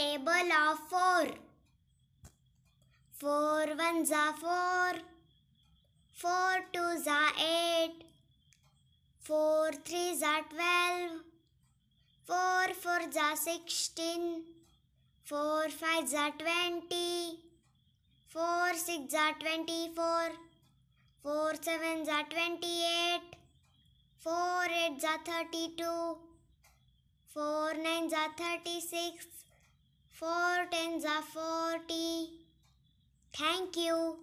Table of four. Four ones are four. Four twos are eight. Four threes are twelve. Four fours are sixteen. Four fives are twenty. Four six are twenty-four. Four sevens are twenty-eight. Four eights are thirty-two. Four nines are thirty-six. Four tens are forty. Thank you.